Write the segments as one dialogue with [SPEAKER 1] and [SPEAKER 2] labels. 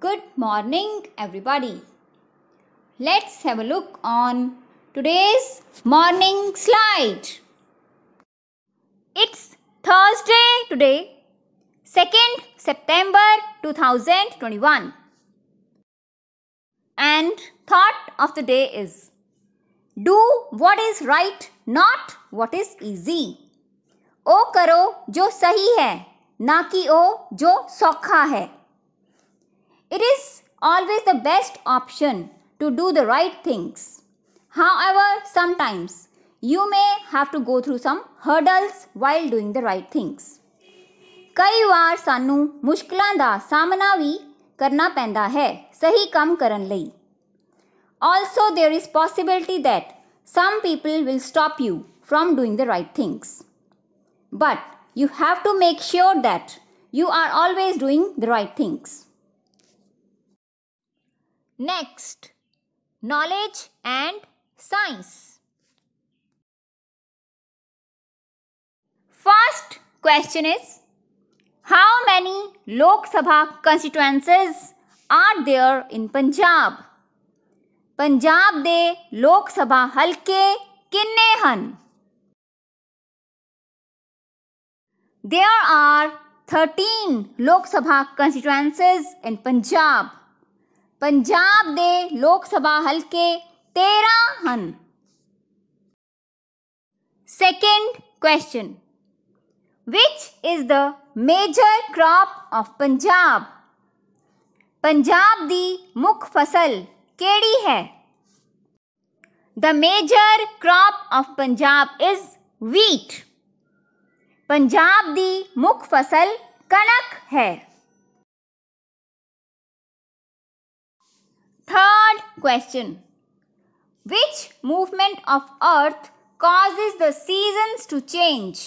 [SPEAKER 1] Good morning, everybody. Let's have a look on today's morning slide. It's Thursday today, 2nd September 2021. And thought of the day is Do what is right, not what is easy. O karo jo sahi hai, na ki o jo सौखा hai. It is always the best option to do the right things. However, sometimes you may have to go through some hurdles while doing the right things. ਕਈ ਵਾਰ ਸਾਨੂੰ ਮੁਸ਼ਕਲਾਂ ਦਾ ਸਾਹਮਣਾ ਵੀ ਕਰਨਾ ਪੈਂਦਾ ਹੈ ਸਹੀ ਕੰਮ ਕਰਨ ਲਈ also some people will stop you from doing the right things but you have to make sure that you are always doing the right things Next, knowledge and science. First question is How many Lok Sabha constituencies are there in Punjab? Punjab de Lok Sabha हलके किन्ने han? There are 13 Lok Sabha constituencies in Punjab. Punjab दे लोकसभा हलके तेरह हैं second question which is the major crop of Punjab Punjab दी मुख फसल केड़ी है the major crop of Punjab is wheat Punjab दी मुख फसल कनक है third question which movement of earth causes the seasons to change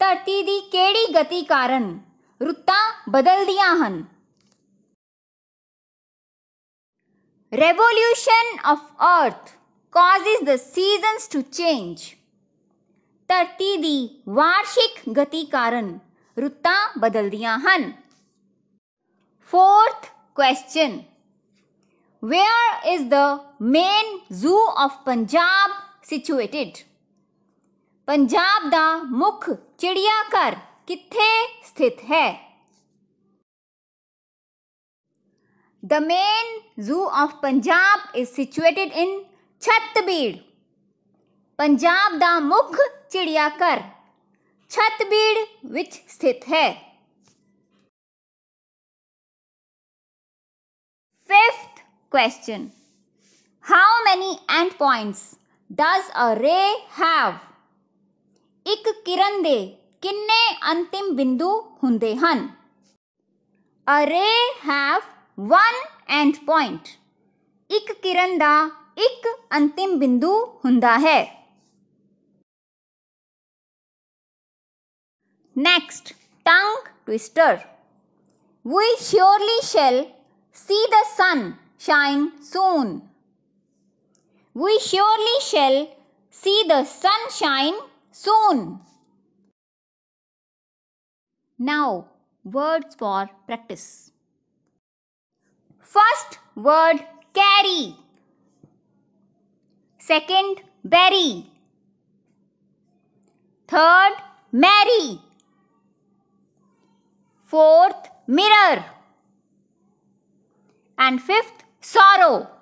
[SPEAKER 1] धरती की केड़ी गति कारण रुत्तां बदल दिया हन revolution of earth causes the seasons to change धरती की वार्षिक गति कारण रुत्तां बदल दिया हन fourth question where is the main zoo of Punjab situated Punjab का मुख्य चिड़ियाघर कितने स्थित है the main zoo of Punjab is situated in Chhatbir Punjab का मुख्य चिड़ियाघर छतबीड़ विच स्थित है Question How many endpoints does a ray have? ਇੱਕ ਕਿਰਨ ਦੇ ਕਿੰਨੇ ਅੰਤਿਮ ਬਿੰਦੂ ਹੁੰਦੇ ਹਨ ਅ ਰੇ ਹੈਵ ਵਨ ਐਂਡ ਪੁਆਇੰਟ ਇੱਕ ਕਿਰਨ ਦਾ ਇੱਕ ਅੰਤਿਮ ਬਿੰਦੂ ਹੁੰਦਾ ਹੈ Next, tongue twister. We surely shall see the sun shine soon. We surely shall see the sun shine soon. Now, words for practice. First word carry. Second berry. Third marry. Fourth mirror. And fifth sorrow